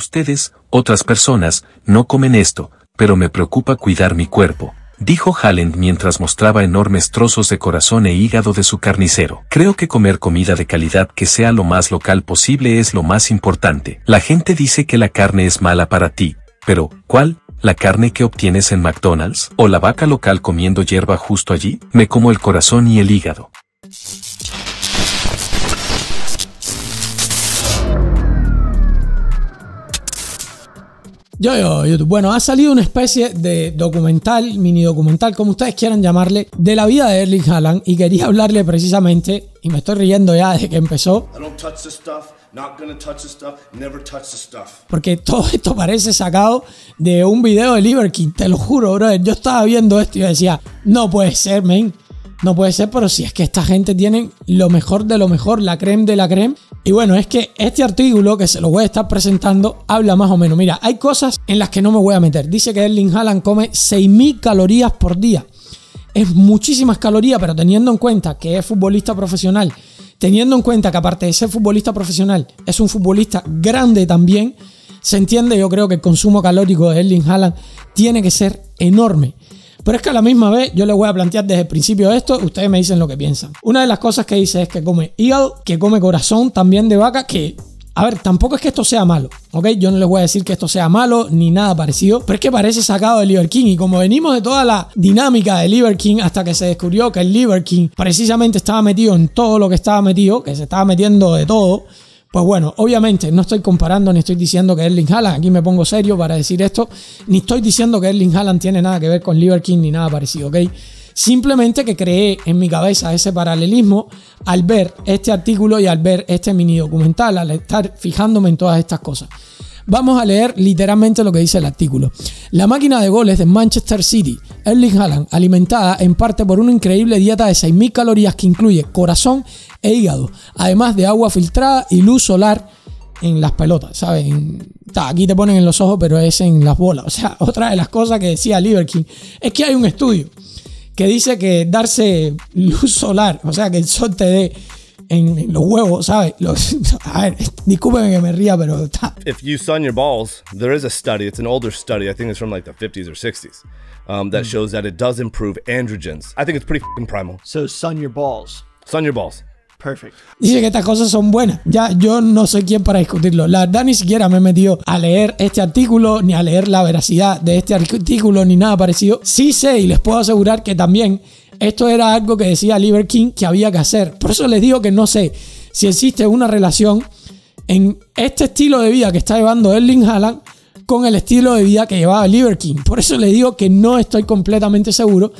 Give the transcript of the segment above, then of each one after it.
Ustedes, otras personas, no comen esto, pero me preocupa cuidar mi cuerpo, dijo Halland mientras mostraba enormes trozos de corazón e hígado de su carnicero. Creo que comer comida de calidad que sea lo más local posible es lo más importante. La gente dice que la carne es mala para ti, pero ¿cuál? ¿La carne que obtienes en McDonald's? ¿O la vaca local comiendo hierba justo allí? Me como el corazón y el hígado. Yo, yo, YouTube. Bueno, ha salido una especie de documental, mini documental, como ustedes quieran llamarle, de la vida de Erling Haaland y quería hablarle precisamente, y me estoy riendo ya desde que empezó. Porque todo esto parece sacado de un video de Liverkin, te lo juro, bro. Yo estaba viendo esto y decía, no puede ser, man no puede ser, pero si es que esta gente tiene lo mejor de lo mejor, la creme de la creme. Y bueno, es que este artículo que se lo voy a estar presentando habla más o menos. Mira, hay cosas en las que no me voy a meter. Dice que Erling Haaland come 6.000 calorías por día. Es muchísimas calorías, pero teniendo en cuenta que es futbolista profesional, teniendo en cuenta que aparte de ser futbolista profesional, es un futbolista grande también, se entiende, yo creo que el consumo calórico de Erling Haaland tiene que ser enorme. Pero es que a la misma vez yo les voy a plantear desde el principio esto, ustedes me dicen lo que piensan. Una de las cosas que dice es que come hígado, que come corazón también de vaca, que a ver, tampoco es que esto sea malo, ¿ok? Yo no les voy a decir que esto sea malo ni nada parecido, pero es que parece sacado de Liver King y como venimos de toda la dinámica de Liver King hasta que se descubrió que el Liver King precisamente estaba metido en todo lo que estaba metido, que se estaba metiendo de todo, pues bueno, obviamente no estoy comparando ni estoy diciendo que Erling Haaland, aquí me pongo serio para decir esto, ni estoy diciendo que Erling Haaland tiene nada que ver con Liver King ni nada parecido, ¿ok? Simplemente que creé en mi cabeza ese paralelismo al ver este artículo y al ver este mini documental, al estar fijándome en todas estas cosas. Vamos a leer literalmente lo que dice el artículo. La máquina de goles de Manchester City, Erling Haaland, alimentada en parte por una increíble dieta de 6.000 calorías que incluye corazón e hígado, además de agua filtrada y luz solar en las pelotas, saben. aquí te ponen en los ojos, pero es en las bolas. O sea, otra de las cosas que decía Liverkin es que hay un estudio que dice que darse luz solar, o sea, que el sol te dé en, los huevos, ¿sabes? a ver, discúlpeme que me ría, pero si If you sun your balls, there is a study. It's an older study. I think it's from like the 50s or 60s. Um, that mm. shows that it does improve androgens. I think it's pretty primal. So sun your balls. Sun your balls. Perfect. Dice que estas cosas son buenas. Ya yo no soy quien para discutirlo. La verdad ni siquiera me he metido a leer este artículo, ni a leer la veracidad de este artículo, ni nada parecido. Sí sé y les puedo asegurar que también esto era algo que decía Liber King que había que hacer. Por eso les digo que no sé si existe una relación en este estilo de vida que está llevando Erling Haaland con el estilo de vida que llevaba Liber King. Por eso les digo que no estoy completamente seguro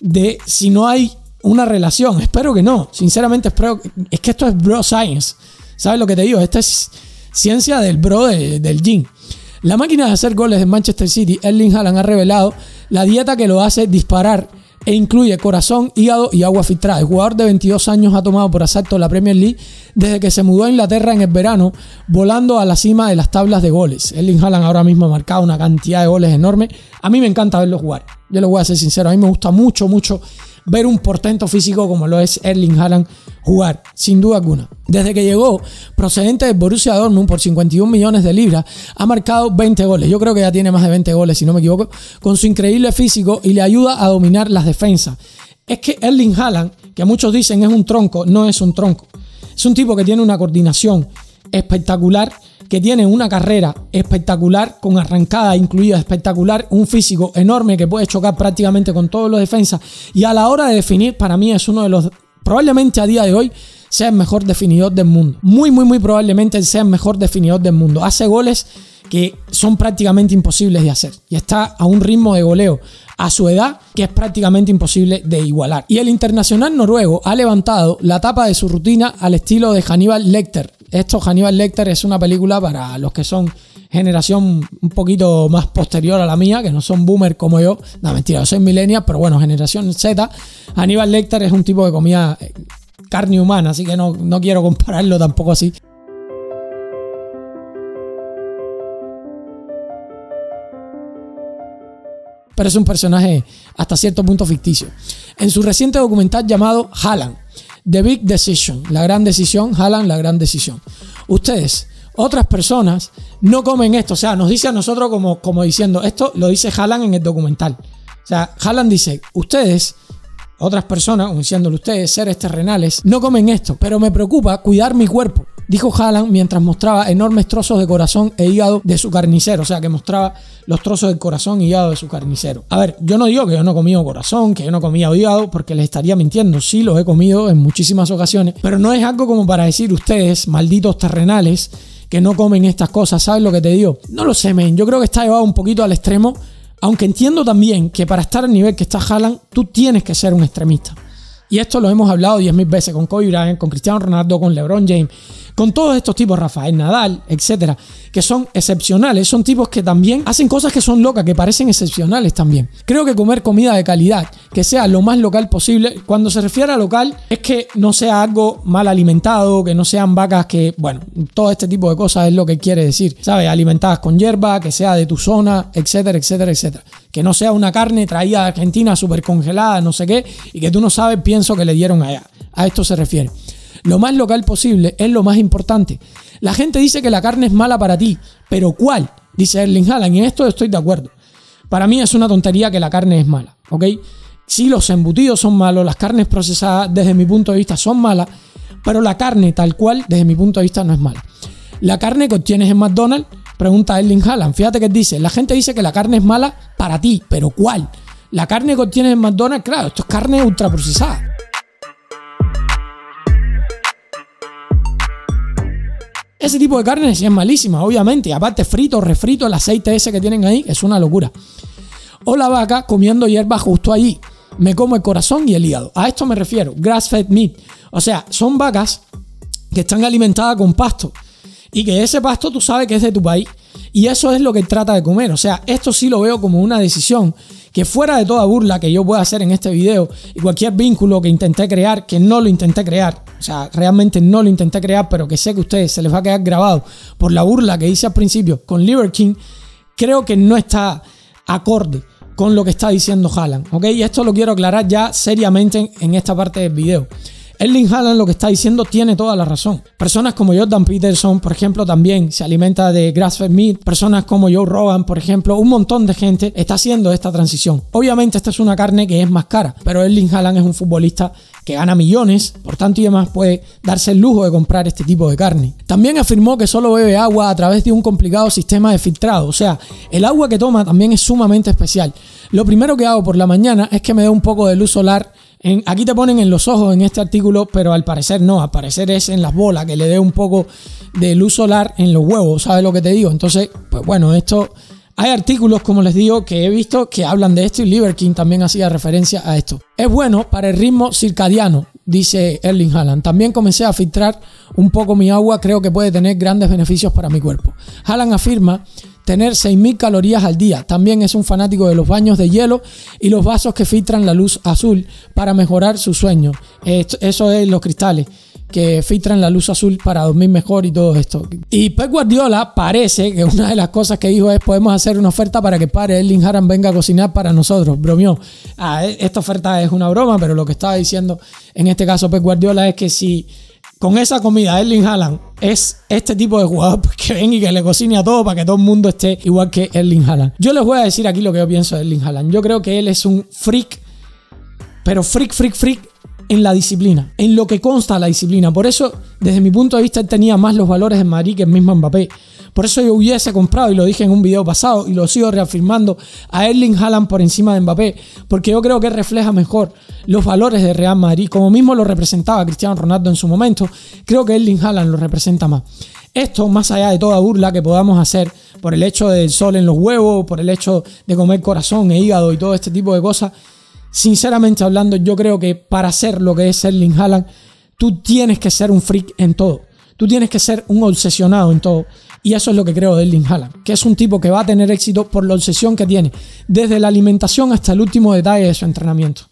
de si no hay una relación. Espero que no. Sinceramente, espero. Es que esto es bro science. ¿Sabes lo que te digo? Esta es ciencia del bro del gym. La máquina de hacer goles de Manchester City, Erling Haaland, ha revelado la dieta que lo hace disparar e incluye corazón, hígado y agua filtrada. El jugador de 22 años ha tomado por asalto la Premier League desde que se mudó a Inglaterra en el verano, volando a la cima de las tablas de goles. El Haaland ahora mismo ha marcado una cantidad de goles enorme. A mí me encanta verlo jugar. Yo lo voy a ser sincero, a mí me gusta mucho, mucho ver un portento físico como lo es Erling Haaland jugar, sin duda alguna. Desde que llegó procedente de Borussia Dortmund por 51 millones de libras, ha marcado 20 goles. Yo creo que ya tiene más de 20 goles, si no me equivoco, con su increíble físico y le ayuda a dominar las defensas. Es que Erling Haaland, que muchos dicen es un tronco, no es un tronco. Es un tipo que tiene una coordinación espectacular que tiene una carrera espectacular, con arrancada incluida espectacular, un físico enorme que puede chocar prácticamente con todos los defensas y a la hora de definir, para mí es uno de los, probablemente a día de hoy, sea el mejor definidor del mundo. Muy, muy, muy probablemente sea el mejor definidor del mundo. Hace goles que son prácticamente imposibles de hacer y está a un ritmo de goleo a su edad que es prácticamente imposible de igualar. Y el internacional noruego ha levantado la tapa de su rutina al estilo de Hannibal Lecter, esto Hannibal Lecter es una película para los que son generación un poquito más posterior a la mía, que no son boomer como yo. No, mentira, yo soy millennial, pero bueno, generación Z. Hannibal Lecter es un tipo que comía eh, carne humana, así que no, no quiero compararlo tampoco así. Pero es un personaje hasta cierto punto ficticio. En su reciente documental llamado Halland, The Big Decision, la gran decisión, Haaland, la gran decisión. Ustedes, otras personas, no comen esto. O sea, nos dice a nosotros como, como diciendo, esto lo dice Haaland en el documental. O sea, Haaland dice, ustedes, otras personas, diciéndole ustedes, seres terrenales, no comen esto, pero me preocupa cuidar mi cuerpo dijo Haaland mientras mostraba enormes trozos de corazón e hígado de su carnicero. O sea, que mostraba los trozos de corazón y e hígado de su carnicero. A ver, yo no digo que yo no comido corazón, que yo no comía hígado, porque les estaría mintiendo. Sí, los he comido en muchísimas ocasiones, pero no es algo como para decir ustedes, malditos terrenales, que no comen estas cosas. ¿Sabes lo que te digo? No lo sé, men. Yo creo que está llevado un poquito al extremo. Aunque entiendo también que para estar al nivel que está Haaland, tú tienes que ser un extremista. Y esto lo hemos hablado 10.000 veces con Kobe Bryant, con Cristiano Ronaldo, con LeBron James, con todos estos tipos, Rafael Nadal, etcétera, que son excepcionales. Son tipos que también hacen cosas que son locas, que parecen excepcionales también. Creo que comer comida de calidad, que sea lo más local posible, cuando se refiere a local, es que no sea algo mal alimentado, que no sean vacas que, bueno, todo este tipo de cosas es lo que quiere decir, ¿sabes? Alimentadas con hierba, que sea de tu zona, etcétera, etcétera, etcétera que no sea una carne traída de Argentina súper congelada, no sé qué, y que tú no sabes, pienso que le dieron allá. A esto se refiere. Lo más local posible es lo más importante. La gente dice que la carne es mala para ti, pero ¿cuál? Dice Erling Haaland, y en esto estoy de acuerdo. Para mí es una tontería que la carne es mala, ¿ok? Sí, los embutidos son malos, las carnes procesadas desde mi punto de vista son malas, pero la carne tal cual desde mi punto de vista no es mala. La carne que obtienes en McDonald's Pregunta Erling Haaland. Fíjate que dice, la gente dice que la carne es mala para ti, pero ¿cuál? La carne que obtienes en McDonald's, claro, esto es carne ultraprocesada. Ese tipo de carne sí es malísima, obviamente. Aparte, frito, refrito, el aceite ese que tienen ahí, es una locura. O la vaca comiendo hierba justo allí. Me como el corazón y el hígado. A esto me refiero, grass-fed meat. O sea, son vacas que están alimentadas con pasto y que ese pasto tú sabes que es de tu país. Y eso es lo que trata de comer. O sea, esto sí lo veo como una decisión que fuera de toda burla que yo pueda hacer en este video y cualquier vínculo que intenté crear, que no lo intenté crear, o sea, realmente no lo intenté crear, pero que sé que a ustedes se les va a quedar grabado por la burla que hice al principio con Liver King, creo que no está acorde con lo que está diciendo Haaland, ¿ok? Y esto lo quiero aclarar ya seriamente en esta parte del video. Erling Haaland lo que está diciendo tiene toda la razón. Personas como Jordan Peterson, por ejemplo, también se alimenta de grass-fed meat. Personas como Joe Rogan, por ejemplo, un montón de gente está haciendo esta transición. Obviamente esta es una carne que es más cara, pero Erling Haaland es un futbolista que gana millones, por tanto y demás puede darse el lujo de comprar este tipo de carne. También afirmó que solo bebe agua a través de un complicado sistema de filtrado, o sea, el agua que toma también es sumamente especial. Lo primero que hago por la mañana es que me dé un poco de luz solar aquí te ponen en los ojos en este artículo, pero al parecer no, al parecer es en las bolas, que le dé un poco de luz solar en los huevos, ¿sabes lo que te digo? Entonces, pues bueno, esto... Hay artículos, como les digo, que he visto que hablan de esto y Liverkin también hacía referencia a esto. Es bueno para el ritmo circadiano, dice Erling Haaland. También comencé a filtrar un poco mi agua, creo que puede tener grandes beneficios para mi cuerpo. Haaland afirma tener 6.000 calorías al día. También es un fanático de los baños de hielo y los vasos que filtran la luz azul para mejorar su sueño. Eso es los cristales que filtran la luz azul para dormir mejor y todo esto. Y Pep Guardiola parece que una de las cosas que dijo es podemos hacer una oferta para que pare Erling Haran venga a cocinar para nosotros. Bromeó. Ah, e, esta oferta es una broma, pero lo que estaba diciendo en este caso Pep Guardiola es que si con esa comida Erling Haaland es este tipo de jugador pues, que ven y que le cocine a todo para que todo el mundo esté igual que Erling Haaland. Yo les voy a decir aquí lo que yo pienso de Erling Haran. Yo creo que él es un freak, pero freak, freak, freak en la disciplina, en lo que consta la disciplina. Por eso, desde mi punto de vista, él tenía más los valores en Madrid que el mismo Mbappé. Por eso yo hubiese comprado, y lo dije en un video pasado, y lo sigo reafirmando, a Erling Haaland por encima de Mbappé, porque yo creo que refleja mejor los valores de Real Madrid, como mismo lo representaba Cristiano Ronaldo en su momento. Creo que Erling Haaland lo representa más. Esto, más allá de toda burla que podamos hacer por el hecho del sol en los huevos, por el hecho de comer corazón e hígado y todo este tipo de cosas, sinceramente hablando, yo creo que para ser lo que es Erling Haaland, tú tienes que ser un freak en todo. Tú tienes que ser un obsesionado en todo. Y eso es lo que creo de Erling Haaland, que es un tipo que va a tener éxito por la obsesión que tiene, desde la alimentación hasta el último detalle de su entrenamiento.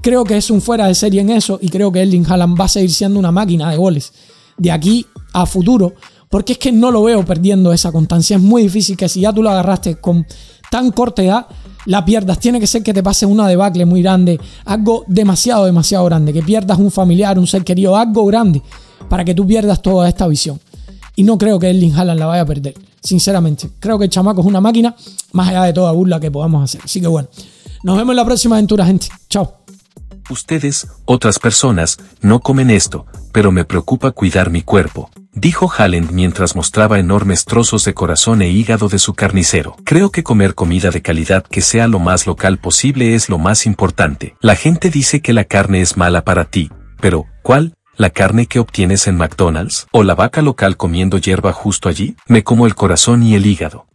Creo que es un fuera de serie en eso y creo que Erling Haaland va a seguir siendo una máquina de goles de aquí a futuro, porque es que no lo veo perdiendo esa constancia. Es muy difícil que si ya tú lo agarraste con tan corta edad, la pierdas. Tiene que ser que te pase una debacle muy grande, algo demasiado, demasiado grande, que pierdas un familiar, un ser querido, algo grande, para que tú pierdas toda esta visión. Y no creo que Erling Haaland la vaya a perder, sinceramente. Creo que el chamaco es una máquina, más allá de toda burla que podamos hacer. Así que bueno, nos vemos en la próxima aventura, gente. Chao. Ustedes, otras personas, no comen esto, pero me preocupa cuidar mi cuerpo dijo Halland mientras mostraba enormes trozos de corazón e hígado de su carnicero. Creo que comer comida de calidad que sea lo más local posible es lo más importante. La gente dice que la carne es mala para ti, pero ¿cuál? ¿La carne que obtienes en McDonald's? ¿O la vaca local comiendo hierba justo allí? Me como el corazón y el hígado.